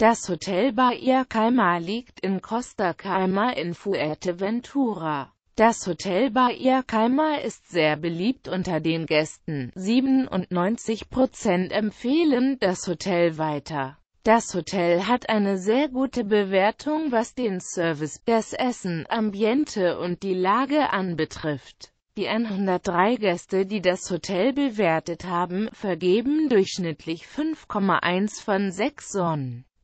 Das Hotel Bahia Calma liegt in Costa Calma in Fuerteventura. Das Hotel Bahia Calma ist sehr beliebt unter den Gästen. 97% empfehlen das Hotel weiter. Das Hotel hat eine sehr gute Bewertung, was den Service, das Essen, Ambiente und die Lage anbetrifft. Die 103 Gäste, die das Hotel bewertet haben, vergeben durchschnittlich 5,1 von 6 Sonnen.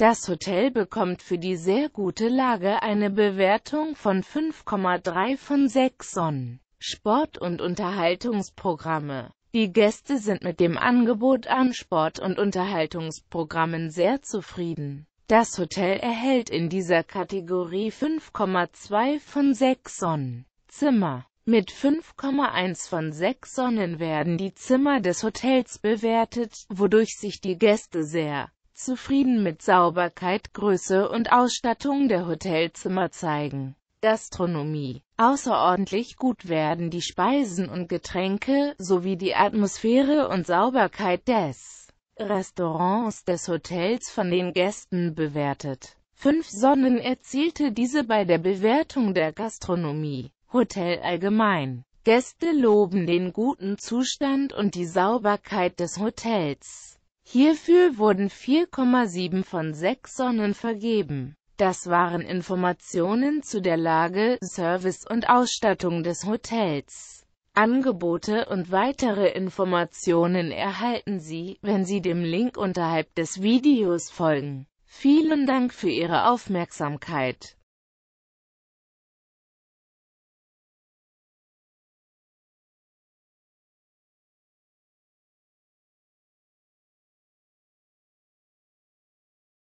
Das Hotel bekommt für die sehr gute Lage eine Bewertung von 5,3 von 6 Sonnen. Sport- und Unterhaltungsprogramme Die Gäste sind mit dem Angebot an Sport- und Unterhaltungsprogrammen sehr zufrieden. Das Hotel erhält in dieser Kategorie 5,2 von 6 Sonnen. Zimmer mit 5,1 von 6 Sonnen werden die Zimmer des Hotels bewertet, wodurch sich die Gäste sehr zufrieden mit Sauberkeit, Größe und Ausstattung der Hotelzimmer zeigen. Gastronomie. Außerordentlich gut werden die Speisen und Getränke, sowie die Atmosphäre und Sauberkeit des Restaurants des Hotels von den Gästen bewertet. Fünf Sonnen erzielte diese bei der Bewertung der Gastronomie. Hotel allgemein. Gäste loben den guten Zustand und die Sauberkeit des Hotels. Hierfür wurden 4,7 von 6 Sonnen vergeben. Das waren Informationen zu der Lage, Service und Ausstattung des Hotels. Angebote und weitere Informationen erhalten Sie, wenn Sie dem Link unterhalb des Videos folgen. Vielen Dank für Ihre Aufmerksamkeit.